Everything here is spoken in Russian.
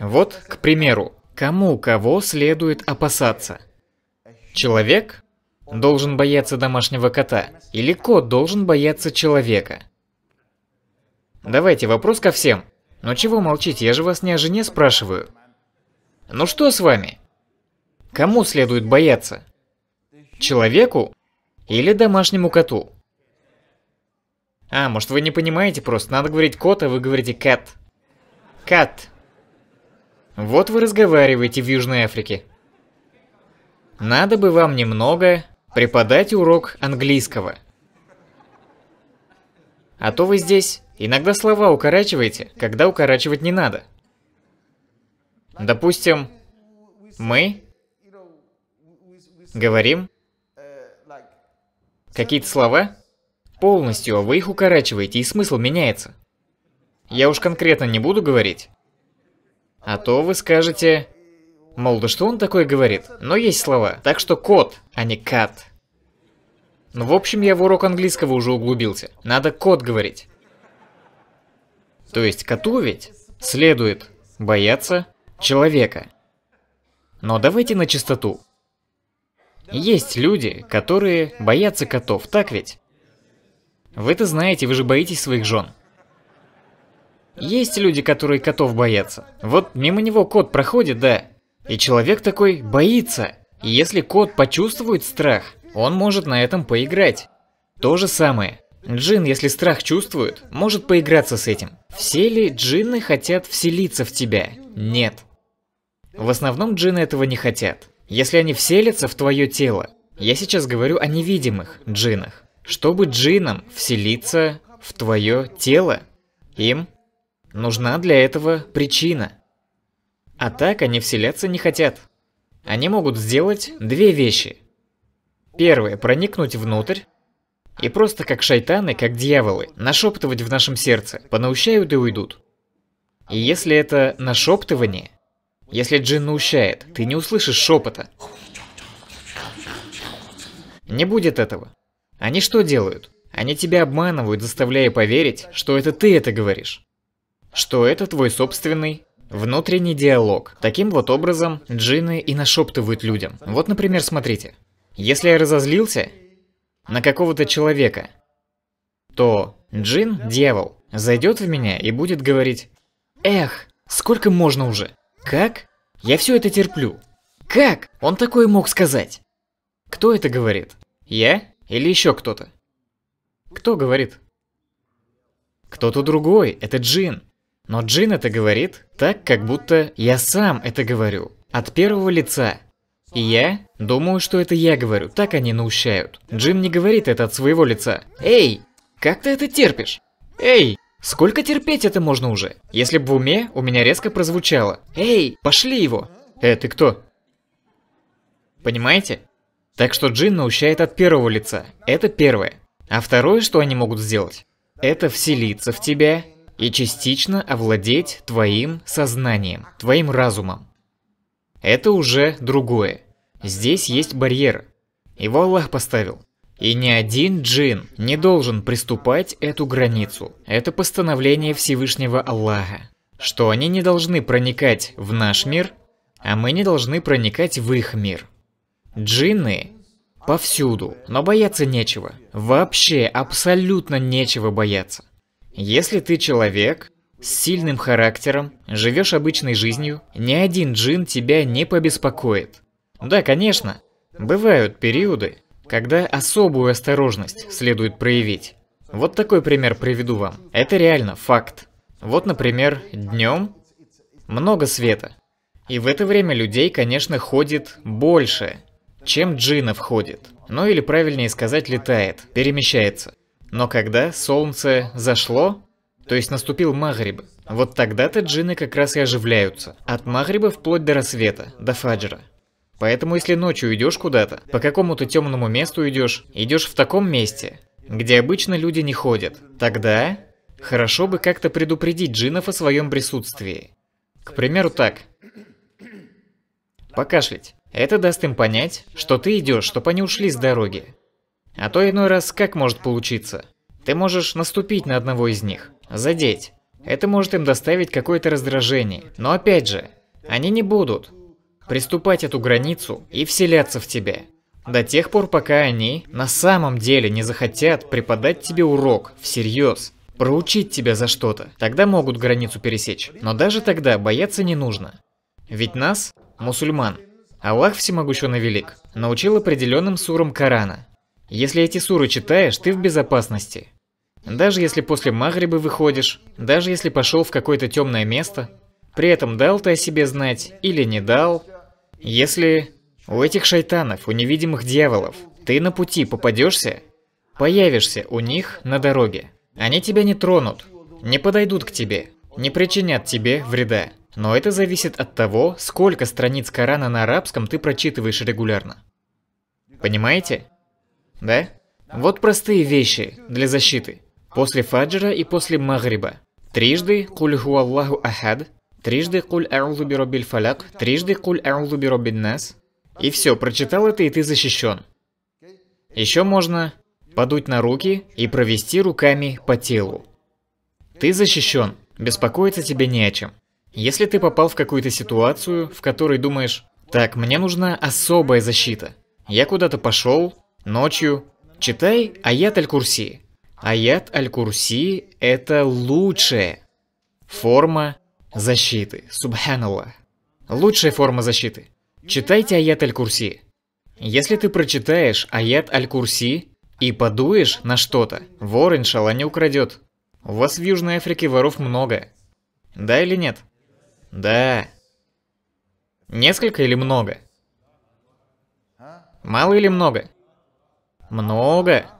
Вот, к примеру, кому кого следует опасаться. Человек должен бояться домашнего кота, или кот должен бояться человека. Давайте вопрос ко всем. Но чего молчите, я же вас не о жене спрашиваю. Ну что с вами? Кому следует бояться? Человеку или домашнему коту? А, может вы не понимаете просто, надо говорить кот, а вы говорите кэт. Кат. Вот вы разговариваете в Южной Африке. Надо бы вам немного преподать урок английского. А то вы здесь иногда слова укорачиваете, когда укорачивать не надо. Допустим, мы говорим какие-то слова, полностью, а вы их укорачиваете, и смысл меняется. Я уж конкретно не буду говорить, а то вы скажете... Мол, да что он такое говорит? Но есть слова. Так что кот, а не кат. Ну, в общем, я в урок английского уже углубился. Надо кот говорить. То есть коту ведь следует бояться человека. Но давайте на чистоту. Есть люди, которые боятся котов, так ведь? Вы это знаете, вы же боитесь своих жен. Есть люди, которые котов боятся. Вот мимо него кот проходит, да. И человек такой боится. И если кот почувствует страх, он может на этом поиграть. То же самое. Джин, если страх чувствует, может поиграться с этим. Все ли джинны хотят вселиться в тебя? Нет. В основном джинны этого не хотят. Если они вселятся в твое тело, я сейчас говорю о невидимых джинах. Чтобы джинам вселиться в твое тело, им Нужна для этого причина. А так они вселяться не хотят. Они могут сделать две вещи. Первое – проникнуть внутрь. И просто как шайтаны, как дьяволы, нашептывать в нашем сердце, понаущают и уйдут. И если это нашептывание, если джин наущает, ты не услышишь шепота. Не будет этого. Они что делают? Они тебя обманывают, заставляя поверить, что это ты это говоришь что это твой собственный внутренний диалог. Таким вот образом джинны и нашептывают людям. Вот, например, смотрите. Если я разозлился на какого-то человека, то джин, дьявол, зайдет в меня и будет говорить «Эх, сколько можно уже? Как? Я все это терплю. Как? Он такое мог сказать?» Кто это говорит? Я или еще кто-то? Кто говорит? Кто-то другой, это джин. Но Джин это говорит так, как будто я сам это говорю. От первого лица. И я думаю, что это я говорю, так они наущают. Джин не говорит это от своего лица. Эй, как ты это терпишь? Эй, сколько терпеть это можно уже? Если бы в уме, у меня резко прозвучало. Эй, пошли его. Э, ты кто? Понимаете? Так что Джин наущает от первого лица. Это первое. А второе, что они могут сделать, это вселиться в тебя и частично овладеть твоим сознанием, твоим разумом. Это уже другое. Здесь есть барьер. Его Аллах поставил. И ни один джин не должен приступать эту границу. Это постановление Всевышнего Аллаха, что они не должны проникать в наш мир, а мы не должны проникать в их мир. Джинны повсюду, но бояться нечего. Вообще абсолютно нечего бояться. Если ты человек с сильным характером, живешь обычной жизнью, ни один джин тебя не побеспокоит. Да, конечно, бывают периоды, когда особую осторожность следует проявить. Вот такой пример приведу вам. Это реально факт. Вот, например, днем много света. И в это время людей, конечно, ходит больше, чем джинов ходит. Ну или правильнее сказать, летает, перемещается. Но когда солнце зашло, то есть наступил Магриб, вот тогда-то джины как раз и оживляются. От Магриба вплоть до рассвета, до фаджра. Поэтому если ночью идешь куда-то, по какому-то темному месту идешь, идешь в таком месте, где обычно люди не ходят, тогда хорошо бы как-то предупредить джинов о своем присутствии. К примеру так. Покашлять. Это даст им понять, что ты идешь, чтобы они ушли с дороги. А то иной раз как может получиться? Ты можешь наступить на одного из них, задеть. Это может им доставить какое-то раздражение. Но опять же, они не будут приступать эту границу и вселяться в тебя. До тех пор, пока они на самом деле не захотят преподать тебе урок всерьез, проучить тебя за что-то, тогда могут границу пересечь. Но даже тогда бояться не нужно. Ведь нас, мусульман, Аллах Всемогущен и Велик, научил определенным сурам Корана. Если эти суры читаешь, ты в безопасности. Даже если после магрибы выходишь, даже если пошел в какое-то темное место, при этом дал ты о себе знать или не дал, если у этих шайтанов, у невидимых дьяволов, ты на пути попадешься, появишься у них на дороге. Они тебя не тронут, не подойдут к тебе, не причинят тебе вреда. Но это зависит от того, сколько страниц Корана на арабском ты прочитываешь регулярно. Понимаете? Да? Вот простые вещи для защиты. После фаджра и после магриба. Трижды куль Аллаху ахад, трижды куль аузу биробиль фаляк, трижды куль аузу биробиль нас. И все, прочитал это и ты защищен. Еще можно подуть на руки и провести руками по телу. Ты защищен, беспокоиться тебе не о чем. Если ты попал в какую-то ситуацию, в которой думаешь, так, мне нужна особая защита. Я куда-то пошел, ночью. Читай Аят Аль-Курси. Аят Аль-Курси – это лучшая форма защиты. Субханаллах. Лучшая форма защиты. Читайте Аят Аль-Курси. Если ты прочитаешь Аят Аль-Курси и подуешь на что-то, вор, иншалла, не украдет. У вас в Южной Африке воров много. Да или нет? Да. Несколько или много? Мало или много? Много?